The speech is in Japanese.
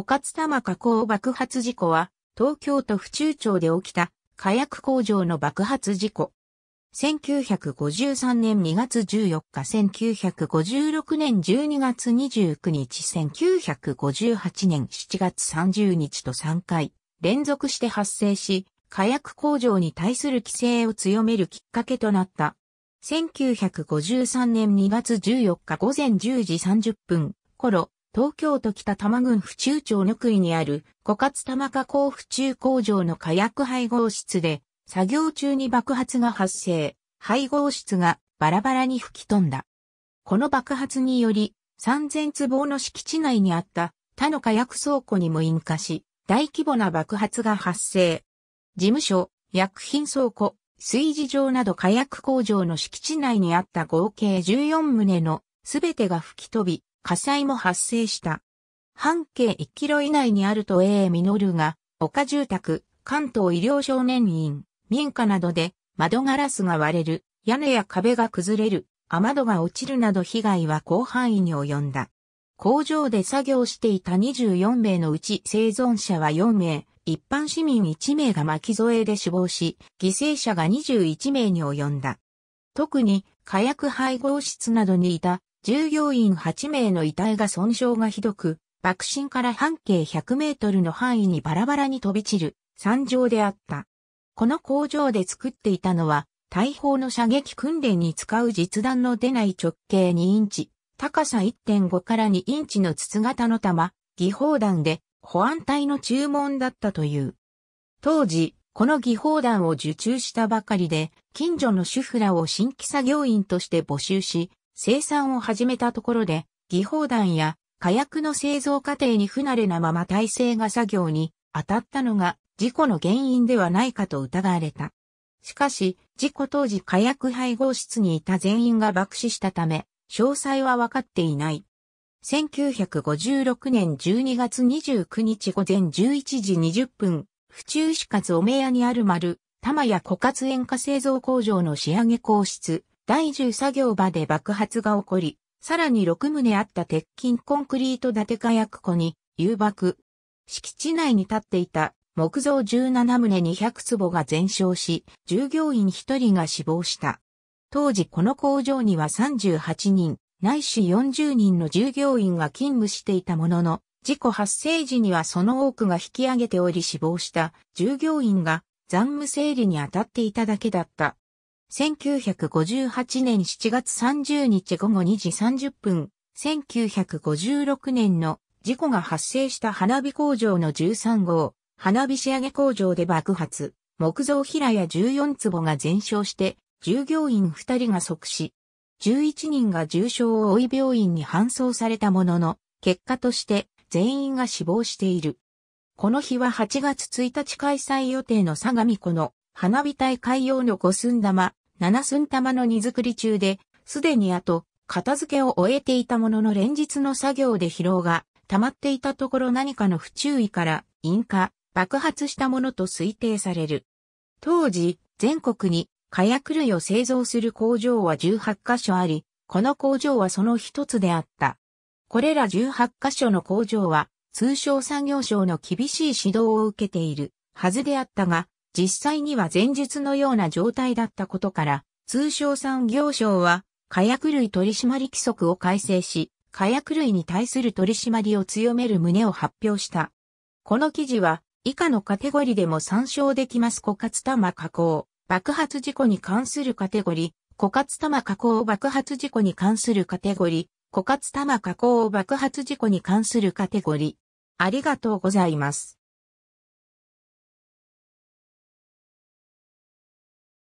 枯渇玉火口爆発事故は、東京都府中町で起きた火薬工場の爆発事故。1953年2月14日、1956年12月29日、1958年7月30日と3回連続して発生し、火薬工場に対する規制を強めるきっかけとなった。1953年2月14日午前10時30分頃、東京都北多摩郡府中町の区位にある、枯渇玉加工府中工場の火薬配合室で、作業中に爆発が発生、配合室がバラバラに吹き飛んだ。この爆発により、3000坪の敷地内にあった他の火薬倉庫にも引火し、大規模な爆発が発生。事務所、薬品倉庫、水事場など火薬工場の敷地内にあった合計14棟のすべてが吹き飛び、火災も発生した。半径1キロ以内にあると A ルが、丘住宅、関東医療少年院、民家などで窓ガラスが割れる、屋根や壁が崩れる、雨戸が落ちるなど被害は広範囲に及んだ。工場で作業していた24名のうち生存者は4名、一般市民1名が巻き添えで死亡し、犠牲者が21名に及んだ。特に火薬配合室などにいた従業員8名の遺体が損傷がひどく、爆心から半径100メートルの範囲にバラバラに飛び散る惨状であった。この工場で作っていたのは、大砲の射撃訓練に使う実弾の出ない直径2インチ、高さ1.5から2インチの筒型の弾、技法弾で、保安隊の注文だったという。当時、この技法弾を受注したばかりで、近所の主婦らを新規作業員として募集し、生産を始めたところで、技法団や火薬の製造過程に不慣れなまま体制が作業に当たったのが事故の原因ではないかと疑われた。しかし、事故当時火薬配合室にいた全員が爆死したため、詳細は分かっていない。1956年12月29日午前11時20分、府中市勝おめやにある丸、玉屋枯渇塩化製造工場の仕上げ工室、第10作業場で爆発が起こり、さらに6棟あった鉄筋コンクリート建て火薬庫に誘爆。敷地内に立っていた木造17棟200坪が全焼し、従業員1人が死亡した。当時この工場には38人、ないし40人の従業員が勤務していたものの、事故発生時にはその多くが引き上げており死亡した従業員が残務整理に当たっていただけだった。1958年7月30日午後2時30分、1956年の事故が発生した花火工場の13号、花火仕上げ工場で爆発、木造平屋14坪が全焼して、従業員2人が即死。11人が重傷を負い病院に搬送されたものの、結果として全員が死亡している。この日は8月1日開催予定の相模湖の花火大会用の五寸玉7寸玉の荷造り中で、すでにあと、片付けを終えていたものの連日の作業で疲労が溜まっていたところ何かの不注意から引火、爆発したものと推定される。当時、全国に火薬類を製造する工場は18カ所あり、この工場はその一つであった。これら18カ所の工場は、通商産業省の厳しい指導を受けているはずであったが、実際には前述のような状態だったことから、通商産業省は、火薬類取締規則を改正し、火薬類に対する取締りを強める旨を発表した。この記事は、以下のカテゴリでも参照できます枯渇玉加工、爆発事故に関するカテゴリ、枯渇玉加工爆発事故に関するカテゴリ、枯渇玉加工爆発事故に関するカテゴリ。ありがとうございます。